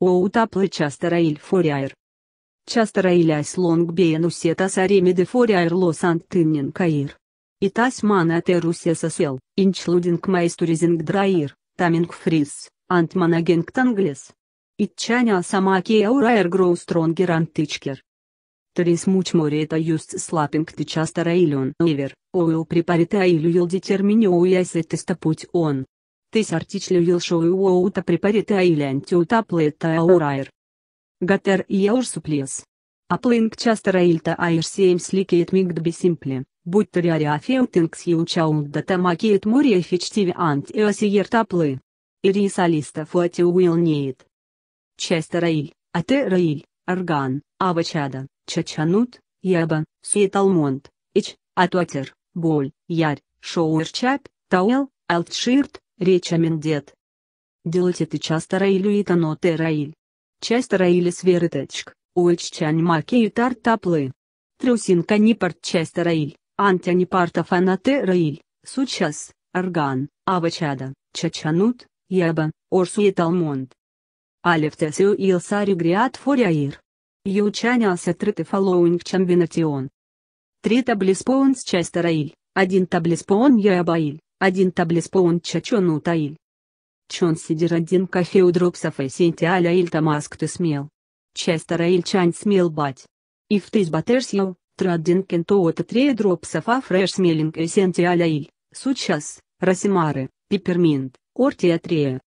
Оутаплы Частараиль Фориайр. Частараиляйс Лонгбеенусета Саремиды Фориайр Лос-Антыннин Каир. И Тасмана Терусеса Сел, Инчлудинг Майстуризинг Драир, Таминг Фрис, Антманагенг Танглес. И Итчаня Самаки Аураер Гроустронгер Антычкер. Торис море это юст слапинг ты часто раилен овер, оил припарит аилю ел детерминио ясет путь он тысячлювил шоута препарита или ута плета аурайр. Гатер и аур суплес. Аплинг часто раильта айр сейм сликет мигдби симпле, будь то риариафеутинг сьючаунд да тамакет море эфичтиве антиосиер таплы. ири салиста фуати уилнеет. Часть раиль, ате раиль, орган, авачада, чачанут, яба, сиеталмонт, ич, атуатер, боль, ярь, шоуэрчап, тауэл, алтширт, Речь о речамендет. Делотите часто раилю и таноте раиль. Часто раили сверыточк, уэччань маки и тартаплы. Трусинка не парт часто раиль, антя не парта фанате раиль, сучас, орган, авачада, чачанут, яба, орсу и талмонт. Алефтесю илсари гриат форяир. Ючаняся трыты фоллоуинг чамбинатион. Три таблиспоун с часто раиль, один таблиспоун яабаиль. 1 таблеспоун чачон утаил. Чон сидер один кафе у дропсов и сенти аля иль тамаск ты смел. Часто раиль чан смел бать. И в тыс батерсью, традин кенто ота трея дропсов а фреш смелинг и э сенти аля иль, сучас, расимары, пиперминт, ортия трея.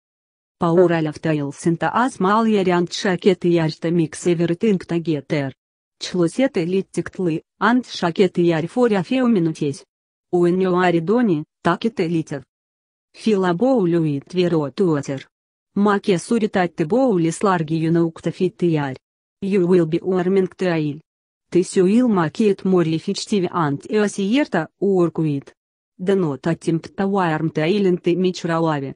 Паураля втаил сента асмал яриант шакет и ярта микс эверит инкта гетер. Члосет и ант шакет и ярь форя минутесь. Уэньоаридони, таките литер. Филабоулюит веротуатер. Маке суритатте боули сларгию науктафиттиярь. You will be warming tail. Ты сюил макет Мори фичтиви ант и осиерта уоркуит. Дано татимт тауарм таилинты мичрауави.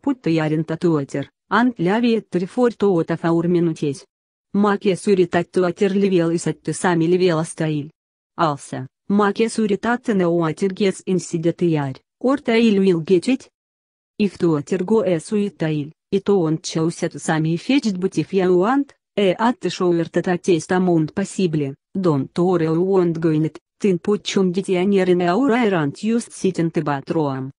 Путта ярин татуатер, ант лявие трифор тота фаурминутесь. Маке суритаттуатер левел и сатты сами левела стаил. ался. Machesuritaatzen oatirges insidetyar, ortail wilgetit? Iftuatirgo esuitail, itoonchausat sami fectbutif jauant, e attishouirtatatestamunt pasibli, don tore uont goinit, тын почум дитянерин аураерант юст ситен тебатроам.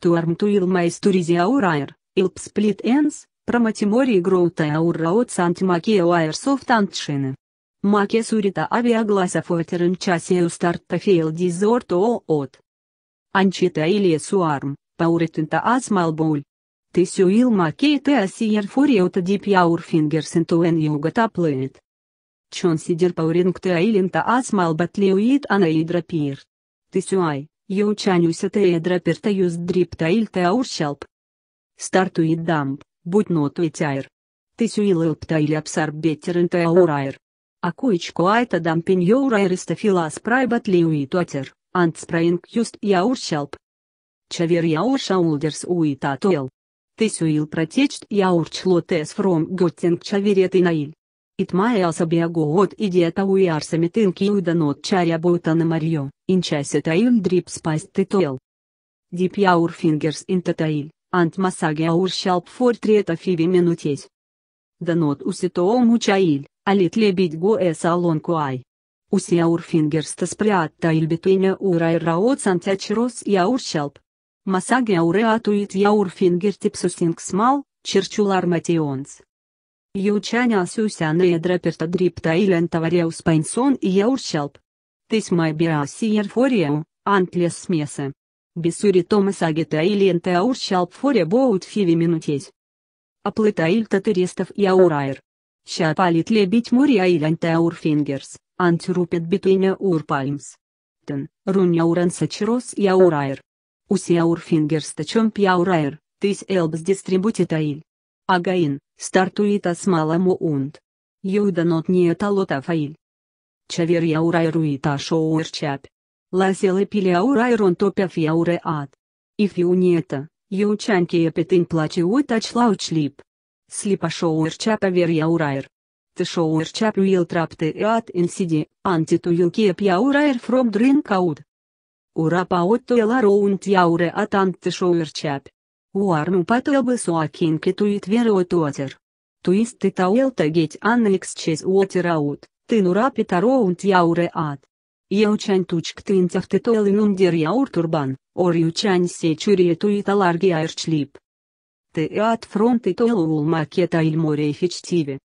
Туарм туил майстуризи аураер, илп сплит энс, проматимори гроута аураот сантимакия уайерсофт антшины. Маке Макесурита авиагласа фотерын часею старта фейл дизорт от. Анчита или суарм, пауретинта асмалбуль. Ты сюил макейте асиер яур дипьяурфингерсен туэн югата плынет. Чон сидер паурингте аилинта асмалбат леуит анаидрапир. Ты сюай, ючанюся те эдрапирта юз дрипта ильте аурщалп. Стартует дамп, будь ноту и тяйр. Ты сюил илпта или абсарбеттерен те аурайр. Akuičkoaita dampinjūra ir istafilās praibat līvītoķer, antspraink just jauršelp. Čevir jaurša ulders uītā Ты сюил протечт яурчло яурчлотес фром готтинг чаверетинаиль. Итмаялса биагоот идета уярсами тынки уйданот чаря боутана марио, инчасе таил дрип спасть титуэл. Дип яур фингерс интатаил, ант массаги аур шалп фортрета фиви минутесь. Данот уситоому чаиль, Алит лебедь гоэ салон куай. Усе аурфингерста спреатта ильбетыня ура ирраот сантячрос и аурщалп. Масаги ауреатуит яурфингер типсусингсмал, черчулар матионс. Ючаня асюсяна едраперта дрипта илен тавареус пайнсон и яурщалп. Тысьмай биасиер фориау, антлес смеса. Бисури Томас Агита и Лента Аурщалп Форе Боут Фиви Минутесь. Аплыта Ильта Терестов и Аурайр. Шапалит лебить мурия а или антеурфингерс, антирупет битуине урпальмс. Тен, руньяурен сачрос яураер. Усиаурфингерс тачом пьяураер, тыс элбс дистрибутитаиль. Агаин, стартуита с малому унт. Юданот не талота фаиль. Чавер яурайруита шоуэрчап. Лазелы пили аурайрон топяв яуреат. Э Ифиунета, ючанки епетынь плачи уй тачлаучлип. Slipashouerchap averiauraer. Tishouerchap will trapte at insidi, antitu will keep yauraer from drink out. Urapaotto elarount yaure at antishouerchap. Уарну пателбы суакинки туит верот отер. Туист ты ну тауэлта геть аннекс чез уотер аут, ты нура питароунт яуре ад. Еучань тучк тынтяв ты инундер яур турбан, ор ючань се чурие туит аларги аэрчлип. Ты от фронта и Тоул Макета а иль Ильморе Фичтиве.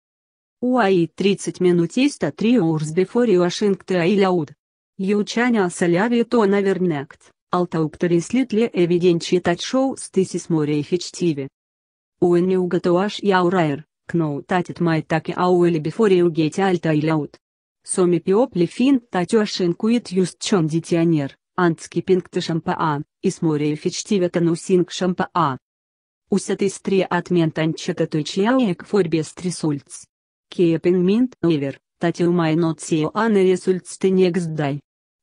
Уаи 30 минутиста 3 урс бефори Вашингта и Лауд. Ючаня а Саляви то навернект, слитле ле эвиденчи тачшоу с тысис море эффективе. Фичтиве. Уэнни угатуаш яурайр, кноу татит май таки ауэли бефори угети альта и Лауд. Соми пиопли фин татешин куит юстчон дитионер, антский пинктышампаа, и сморе фичтиве канусинг шампаа. 83 atmentančią tatuičiauja kvorbės trisults. Kiepin mint over, tatiu mainotsio ane results the next day.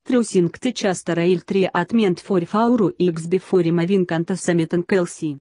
Трюсинг ты часто раил три отмент фор фауру икс бифорима винканта самитан кэлси.